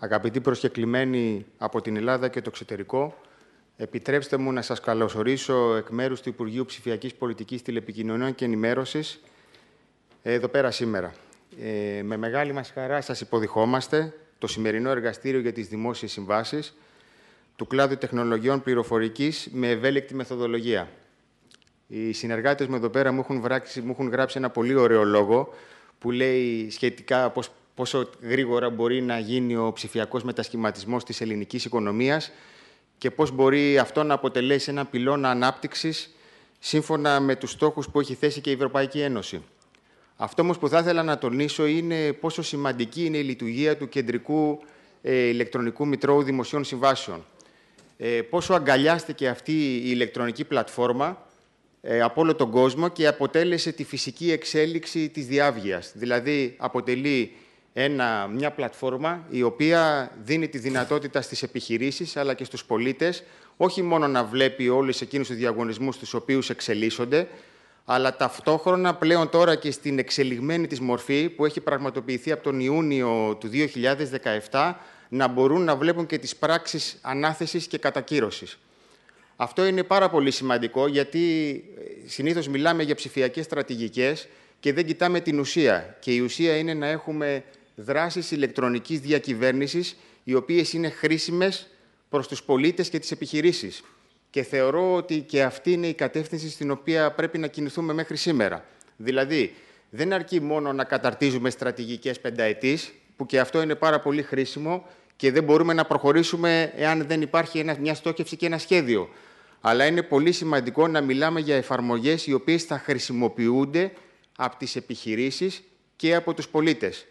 Αγαπητοί προσκεκλημένοι από την Ελλάδα και το εξωτερικό, επιτρέψτε μου να σας καλωσορίσω εκ μέρους του Υπουργείου Ψηφιακής Πολιτικής Τηλεπικοινωνιών και Ενημέρωσης ε, εδώ πέρα σήμερα. Ε, με μεγάλη μας χαρά σας υποδηχόμαστε το σημερινό εργαστήριο για τις δημόσιες συμβάσεις του κλάδου τεχνολογιών πληροφορικής με ευέλικτη μεθοδολογία. Οι συνεργάτες μου εδώ πέρα μου έχουν, γράψει ένα πολύ ωραίο λόγο που λέει σχετικά πώς πόσο γρήγορα μπορεί να γίνει ο ψηφιακός μετασχηματισμός της ελληνικής οικονομίας και πώς μπορεί αυτό να αποτελέσει ένα πυλώνα ανάπτυξης σύμφωνα με τους στόχους που έχει θέσει και η Ευρωπαϊκή Ένωση. Αυτό όμως που θα ήθελα να τονίσω είναι πόσο σημαντική είναι η λειτουργία του κεντρικού ε, ηλεκτρονικού μητρώου δημοσίων συμβάσεων. Ε, πόσο αγκαλιάστηκε αυτή η ηλεκτρονική πλατφόρμα ε, από όλο τον κόσμο και αποτέλεσε τη φυσική εξέλιξη της διάβγειας. Δηλαδή, αποτελεί ένα, μια πλατφόρμα η οποία δίνει τη δυνατότητα στις επιχειρήσεις αλλά και στους πολίτες όχι μόνο να βλέπει όλους εκείνους τους διαγωνισμούς στους οποίους εξελίσσονται αλλά ταυτόχρονα πλέον τώρα και στην εξελιγμένη της μορφή που έχει πραγματοποιηθεί από τον Ιούνιο του 2017 να μπορούν να βλέπουν και τις πράξεις ανάθεσης και κατακύρωσης. Αυτό είναι πάρα πολύ σημαντικό γιατί ε, συνήθως μιλάμε για ψηφιακές στρατηγικές και δεν κοιτάμε την ουσία. Και η ουσία είναι να έχουμε δράσεις ηλεκτρονικής διακυβέρνησης, οι οποίες είναι χρήσιμες προς τους πολίτες και τις επιχειρήσεις. Και θεωρώ ότι και αυτή είναι η κατεύθυνση στην οποία πρέπει να κινηθούμε μέχρι σήμερα. Δηλαδή, δεν αρκεί μόνο να καταρτίζουμε στρατηγικές πενταετής, που και αυτό είναι πάρα πολύ χρήσιμο και δεν μπορούμε να προχωρήσουμε εάν δεν υπάρχει μια στόχευση και ένα σχέδιο. Αλλά είναι πολύ σημαντικό να μιλάμε για εφαρμογές οι οποίες θα χρησιμοποιούνται από τις επιχειρήσεις και από τους πολίτες.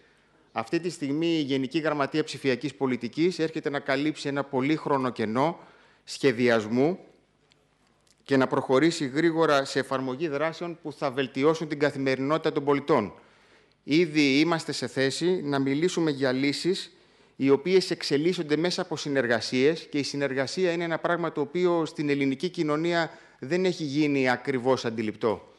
Αυτή τη στιγμή η Γενική Γραμματεία Ψηφιακής Πολιτικής έρχεται να καλύψει ένα πολύχρονο κενό σχεδιασμού και να προχωρήσει γρήγορα σε εφαρμογή δράσεων που θα βελτιώσουν την καθημερινότητα των πολιτών. Ήδη είμαστε σε θέση να μιλήσουμε για λύσεις οι οποίες εξελίσσονται μέσα από συνεργασίες και η συνεργασία είναι ένα πράγμα το οποίο στην ελληνική κοινωνία δεν έχει γίνει ακριβώς αντιληπτό.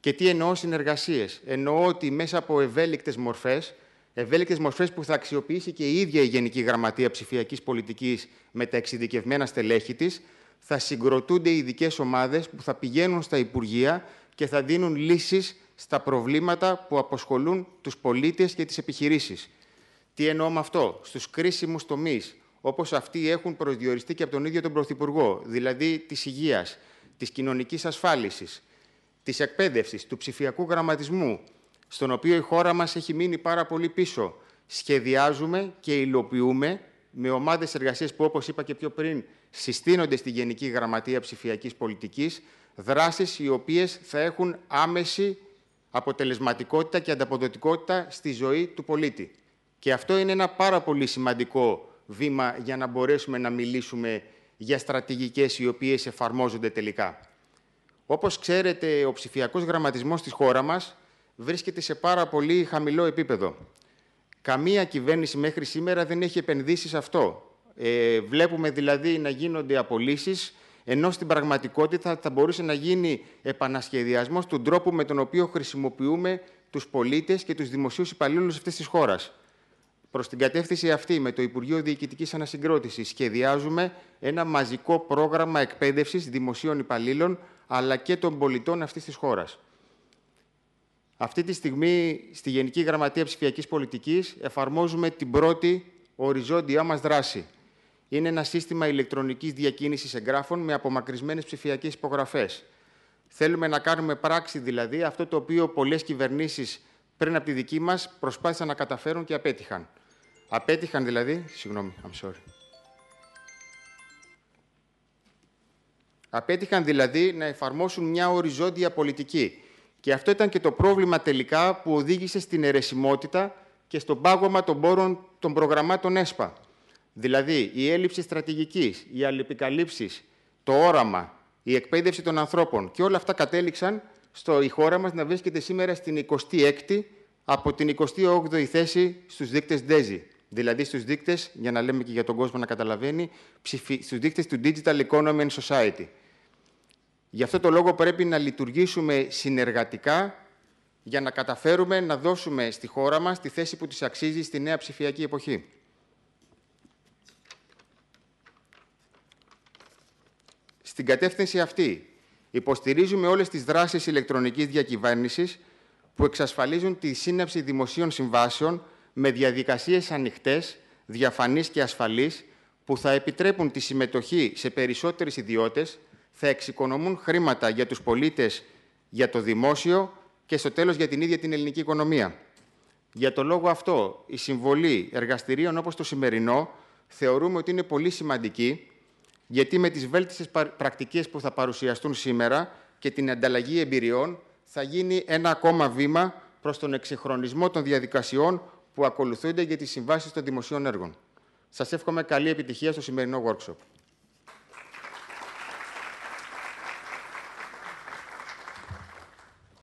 Και τι εννοώ συνεργασίες. Εννοώ ότι μέσα από ευέλικτες μορφές ευέλικτες μορφές που θα αξιοποιήσει και η ίδια η Γενική Γραμματεία Ψηφιακής Πολιτικής με τα εξειδικευμένα στελέχη της, θα συγκροτούνται ειδικές ομάδες που θα πηγαίνουν στα Υπουργεία και θα δίνουν λύσεις στα προβλήματα που αποσχολούν τους πολίτες και τις επιχειρήσεις. Τι εννοώ με αυτό, στους κρίσιμους τομείς, όπως αυτοί έχουν προσδιοριστεί και από τον ίδιο τον Πρωθυπουργό, δηλαδή της υγείας, της κοινωνικής ασφάλισης, της εκπαίδευσης, του ψηφιακού γραμματισμού, στον οποίο η χώρα μας έχει μείνει πάρα πολύ πίσω. Σχεδιάζουμε και υλοποιούμε με ομάδες εργασίας που, όπως είπα και πιο πριν, συστήνονται στη Γενική Γραμματεία Ψηφιακής Πολιτικής, δράσεις οι οποίες θα έχουν άμεση αποτελεσματικότητα και ανταποδοτικότητα στη ζωή του πολίτη. Και αυτό είναι ένα πάρα πολύ σημαντικό βήμα για να μπορέσουμε να μιλήσουμε για στρατηγικές οι οποίες εφαρμόζονται τελικά. Όπως ξέρετε, ο ψηφιακός γραμματισμός της χώρας μας βρίσκεται σε πάρα πολύ χαμηλό επίπεδο. Καμία κυβέρνηση μέχρι σήμερα δεν έχει επενδύσει σε αυτό. Ε, βλέπουμε δηλαδή να γίνονται απολύσεις, ενώ στην πραγματικότητα θα μπορούσε να γίνει επανασχεδιασμός του τρόπου με τον οποίο χρησιμοποιούμε τους πολίτες και τους δημοσίους υπαλλήλους αυτής της χώρας. Προς την κατεύθυνση αυτή, με το Υπουργείο Διοικητικής Ανασυγκρότησης... σχεδιάζουμε ένα μαζικό πρόγραμμα εκπαίδευσης δημοσίων υπαλλήλων αλλά και των πολιτών αυτής της χώρας. Αυτή τη στιγμή στη Γενική Γραμματεία ψηφιακής Πολιτικής εφαρμόζουμε την πρώτη οριζόντια μας δράση. Είναι ένα σύστημα ηλεκτρονικής διακίνησης εγγράφων με απομακρυσμένες ψηφιακές υπογραφές. Θέλουμε να κάνουμε πράξη δηλαδή αυτό το οποίο πολλές κυβερνήσεις πριν από τη δική μας προσπάθησαν να καταφέρουν και απέτυχαν. Απέτυχαν δηλαδή, συγγνώμη, I'm sorry. Απέτυχαν δηλαδή να εφαρμόσουν μια οριζόντια πολιτική και αυτό ήταν και το πρόβλημα τελικά που οδήγησε στην αιρεσιμότητα και στον πάγωμα των πόρων των προγραμμάτων ΕΣΠΑ. Δηλαδή, η έλλειψη στρατηγικής, οι αλληλεπικαλύψεις, το όραμα, η εκπαίδευση των ανθρώπων και όλα αυτά κατέληξαν στο η χώρα μας να βρίσκεται σήμερα στην 26η από την 28η θέση στους δείκτες DESI. Δηλαδή στους δείκτες, για να λέμε και για τον κόσμο να καταλαβαίνει, στους δείκτες του Digital Economy and Society. Γι' αυτό το λόγο πρέπει να λειτουργήσουμε συνεργατικά για να καταφέρουμε να δώσουμε στη χώρα μας τη θέση που της αξίζει στη νέα ψηφιακή εποχή. Στην κατεύθυνση αυτή υποστηρίζουμε όλες τις δράσεις ηλεκτρονικής διακυβέρνησης που εξασφαλίζουν τη σύναψη δημοσίων συμβάσεων με διαδικασίες ανοιχτές, διαφανείς και ασφαλείς που θα επιτρέπουν τη συμμετοχή σε περισσότερες ιδιώτες θα εξοικονομούν χρήματα για τους πολίτες, για το δημόσιο και στο τέλος για την ίδια την ελληνική οικονομία. Για το λόγο αυτό, η συμβολή εργαστηρίων όπως το σημερινό θεωρούμε ότι είναι πολύ σημαντική, γιατί με τις βέλτιστες πρακτικές που θα παρουσιαστούν σήμερα και την ανταλλαγή εμπειριών θα γίνει ένα ακόμα βήμα προς τον εξυγχρονισμό των διαδικασιών που ακολουθούνται για τις συμβάσεις των δημοσίων έργων. Σας εύχομαι καλή επιτυχία στο σημερινό workshop.